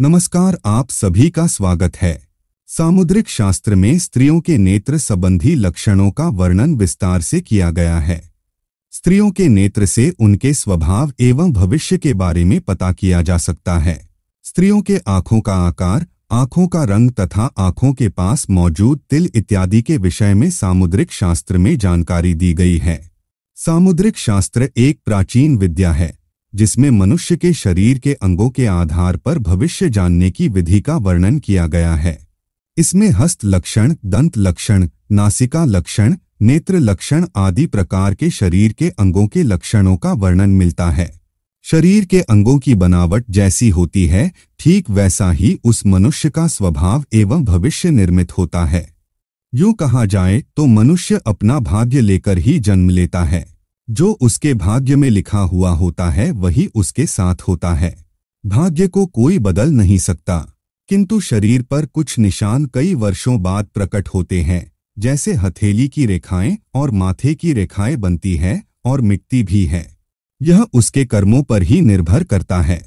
नमस्कार आप सभी का स्वागत है सामुद्रिक शास्त्र में स्त्रियों के नेत्र संबंधी लक्षणों का वर्णन विस्तार से किया गया है स्त्रियों के नेत्र से उनके स्वभाव एवं भविष्य के बारे में पता किया जा सकता है स्त्रियों के आँखों का आकार आँखों का रंग तथा आँखों के पास मौजूद तिल इत्यादि के विषय में सामुद्रिक शास्त्र में जानकारी दी गई है सामुद्रिक शास्त्र एक प्राचीन विद्या है जिसमें मनुष्य के शरीर के अंगों के आधार पर भविष्य जानने की विधि का वर्णन किया गया है इसमें हस्त लक्षण दंत लक्षण नासिका लक्षण नेत्र लक्षण आदि प्रकार के शरीर के अंगों के लक्षणों का वर्णन मिलता है शरीर के अंगों की बनावट जैसी होती है ठीक वैसा ही उस मनुष्य का स्वभाव एवं भविष्य निर्मित होता है यूं कहा जाए तो मनुष्य अपना भाग्य लेकर ही जन्म लेता है जो उसके भाग्य में लिखा हुआ होता है वही उसके साथ होता है भाग्य को कोई बदल नहीं सकता किंतु शरीर पर कुछ निशान कई वर्षों बाद प्रकट होते हैं जैसे हथेली की रेखाएं और माथे की रेखाएं बनती हैं और मिटती भी है यह उसके कर्मों पर ही निर्भर करता है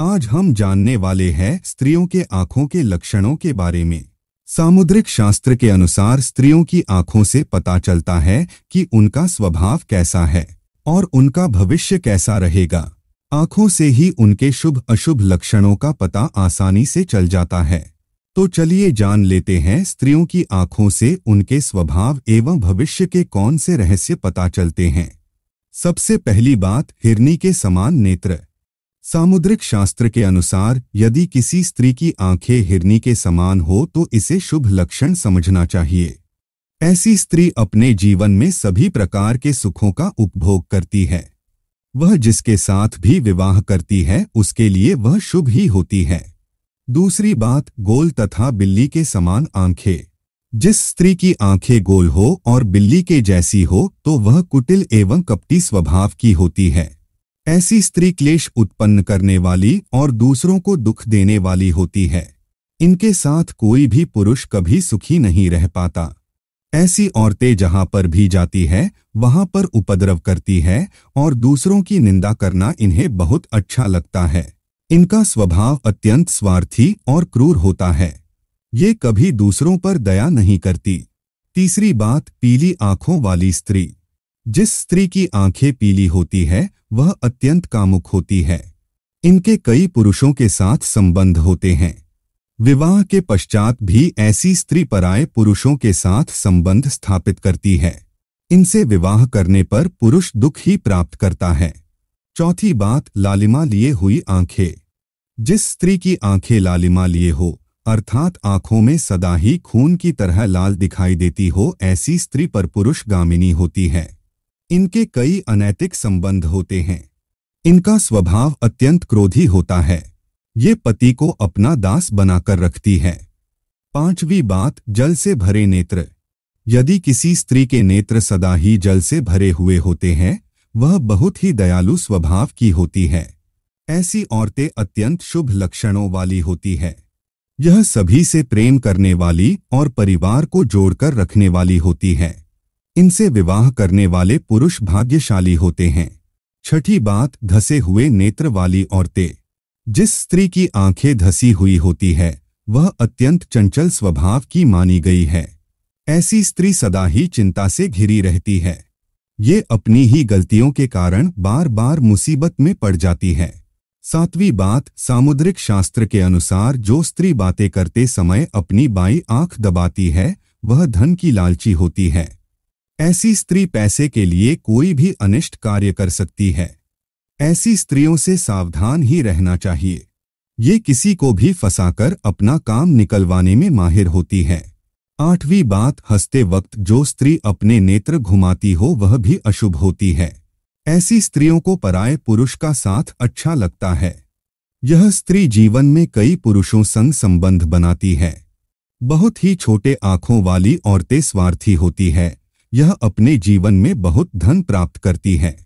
आज हम जानने वाले हैं स्त्रियों के आंखों के लक्षणों के बारे में सामुद्रिक शास्त्र के अनुसार स्त्रियों की आंखों से पता चलता है कि उनका स्वभाव कैसा है और उनका भविष्य कैसा रहेगा आंखों से ही उनके शुभ अशुभ लक्षणों का पता आसानी से चल जाता है तो चलिए जान लेते हैं स्त्रियों की आंखों से उनके स्वभाव एवं भविष्य के कौन से रहस्य पता चलते हैं सबसे पहली बात हिरनी के समान नेत्र सामुद्रिक शास्त्र के अनुसार यदि किसी स्त्री की आंखें हिरनी के समान हो तो इसे शुभ लक्षण समझना चाहिए ऐसी स्त्री अपने जीवन में सभी प्रकार के सुखों का उपभोग करती है वह जिसके साथ भी विवाह करती है उसके लिए वह शुभ ही होती है दूसरी बात गोल तथा बिल्ली के समान आंखें जिस स्त्री की आंखें गोल हो और बिल्ली के जैसी हो तो वह कुटिल एवं कपटी स्वभाव की होती है ऐसी स्त्री क्लेश उत्पन्न करने वाली और दूसरों को दुख देने वाली होती है इनके साथ कोई भी पुरुष कभी सुखी नहीं रह पाता ऐसी औरतें जहां पर भी जाती है वहां पर उपद्रव करती है और दूसरों की निंदा करना इन्हें बहुत अच्छा लगता है इनका स्वभाव अत्यंत स्वार्थी और क्रूर होता है ये कभी दूसरों पर दया नहीं करती तीसरी बात पीली आंखों वाली स्त्री जिस स्त्री की आंखें पीली होती है वह अत्यंत कामुक होती है इनके कई पुरुषों के साथ संबंध होते हैं विवाह के पश्चात भी ऐसी स्त्री पराए पुरुषों के साथ संबंध स्थापित करती है इनसे विवाह करने पर पुरुष दुख ही प्राप्त करता है चौथी बात लालिमा लिए हुई आंखें जिस स्त्री की आंखें लालिमा लिए हो अर्थात आंखों में सदा ही खून की तरह लाल दिखाई देती हो ऐसी स्त्री पर पुरुष गामिनी होती है इनके कई अनैतिक संबंध होते हैं इनका स्वभाव अत्यंत क्रोधी होता है ये पति को अपना दास बनाकर रखती है पांचवी बात जल से भरे नेत्र यदि किसी स्त्री के नेत्र सदा ही जल से भरे हुए होते हैं वह बहुत ही दयालु स्वभाव की होती है ऐसी औरतें अत्यंत शुभ लक्षणों वाली होती है यह सभी से प्रेम करने वाली और परिवार को जोड़कर रखने वाली होती है इनसे विवाह करने वाले पुरुष भाग्यशाली होते हैं छठी बात धसे हुए नेत्र वाली औरतें जिस स्त्री की आंखें धसी हुई होती है वह अत्यंत चंचल स्वभाव की मानी गई है ऐसी स्त्री सदा ही चिंता से घिरी रहती है ये अपनी ही गलतियों के कारण बार बार मुसीबत में पड़ जाती है सातवीं बात सामुद्रिक शास्त्र के अनुसार जो स्त्री बातें करते समय अपनी बाई आंख दबाती है वह धन की लालची होती है ऐसी स्त्री पैसे के लिए कोई भी अनिष्ट कार्य कर सकती है ऐसी स्त्रियों से सावधान ही रहना चाहिए ये किसी को भी फंसाकर अपना काम निकलवाने में माहिर होती है आठवीं बात हंसते वक्त जो स्त्री अपने नेत्र घुमाती हो वह भी अशुभ होती है ऐसी स्त्रियों को पराये पुरुष का साथ अच्छा लगता है यह स्त्री जीवन में कई पुरुषों संग संबंध बनाती है बहुत ही छोटे आंखों वाली औरतें स्वार्थी होती है यह अपने जीवन में बहुत धन प्राप्त करती है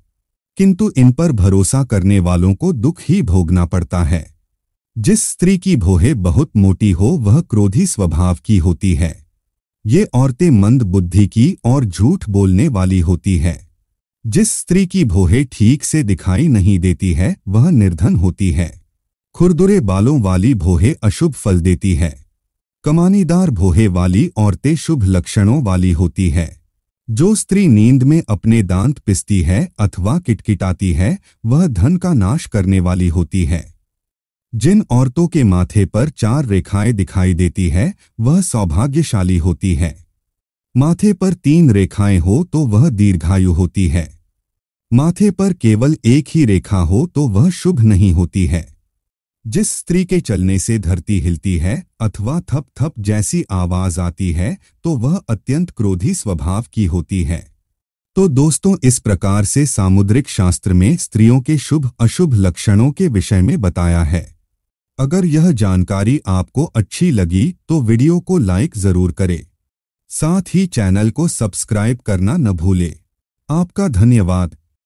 किंतु इन पर भरोसा करने वालों को दुख ही भोगना पड़ता है जिस स्त्री की भोहे बहुत मोटी हो वह क्रोधी स्वभाव की होती है ये औरतें मंद बुद्धि की और झूठ बोलने वाली होती है जिस स्त्री की भोहे ठीक से दिखाई नहीं देती है वह निर्धन होती है खुरदुरे बालों वाली भोहे अशुभ फल देती है कमानीदार भोहे वाली औरतें शुभ लक्षणों वाली होती है जो स्त्री नींद में अपने दांत पिसती है अथवा किटकिटाती है वह धन का नाश करने वाली होती है जिन औरतों के माथे पर चार रेखाएं दिखाई देती है वह सौभाग्यशाली होती है माथे पर तीन रेखाएं हो तो वह दीर्घायु होती है माथे पर केवल एक ही रेखा हो तो वह शुभ नहीं होती है जिस स्त्री के चलने से धरती हिलती है अथवा थप थप जैसी आवाज आती है तो वह अत्यंत क्रोधी स्वभाव की होती है तो दोस्तों इस प्रकार से सामुद्रिक शास्त्र में स्त्रियों के शुभ अशुभ लक्षणों के विषय में बताया है अगर यह जानकारी आपको अच्छी लगी तो वीडियो को लाइक जरूर करें साथ ही चैनल को सब्सक्राइब करना न भूले आपका धन्यवाद